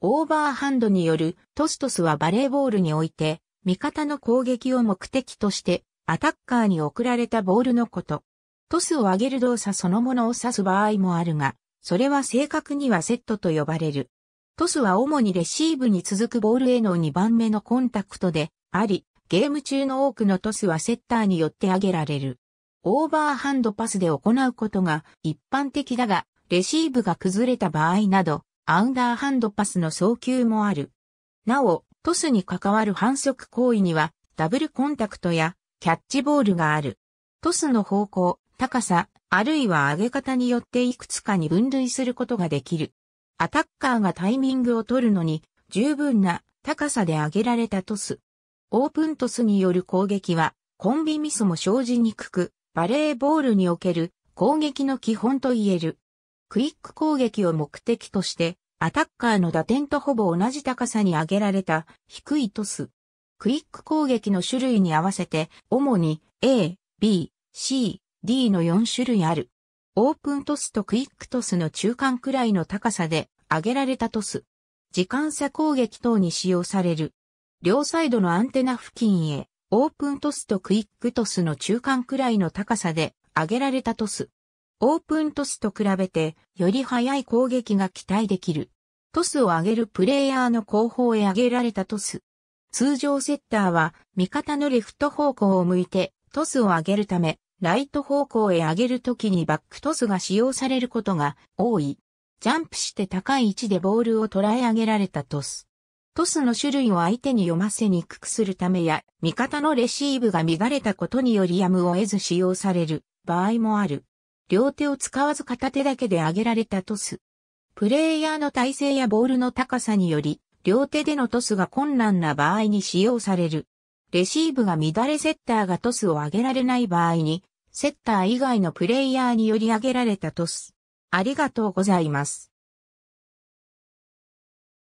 オーバーハンドによるトストスはバレーボールにおいて、味方の攻撃を目的として、アタッカーに送られたボールのこと。トスを上げる動作そのものを指す場合もあるが、それは正確にはセットと呼ばれる。トスは主にレシーブに続くボールへの2番目のコンタクトであり、ゲーム中の多くのトスはセッターによって上げられる。オーバーハンドパスで行うことが一般的だが、レシーブが崩れた場合など、アウダーハンドパスの送球もある。なお、トスに関わる反則行為には、ダブルコンタクトやキャッチボールがある。トスの方向、高さ、あるいは上げ方によっていくつかに分類することができる。アタッカーがタイミングを取るのに十分な高さで上げられたトス。オープントスによる攻撃はコンビミスも生じにくく、バレーボールにおける攻撃の基本と言える。クイック攻撃を目的として、アタッカーの打点とほぼ同じ高さに上げられた低いトス。クイック攻撃の種類に合わせて、主に A、B、C、D の4種類ある。オープントスとクイックトスの中間くらいの高さで上げられたトス。時間差攻撃等に使用される。両サイドのアンテナ付近へ、オープントスとクイックトスの中間くらいの高さで上げられたトス。オープントスと比べて、より速い攻撃が期待できる。トスを上げるプレイヤーの後方へ上げられたトス。通常セッターは、味方のレフト方向を向いて、トスを上げるため、ライト方向へ上げるときにバックトスが使用されることが多い。ジャンプして高い位置でボールを捉え上げられたトス。トスの種類を相手に読ませにくくするためや、味方のレシーブが乱れたことによりやむを得ず使用される場合もある。両手を使わず片手だけで上げられたトス。プレイヤーの体勢やボールの高さにより、両手でのトスが困難な場合に使用される。レシーブが乱れセッターがトスを上げられない場合に、セッター以外のプレイヤーにより上げられたトス。ありがとうございます。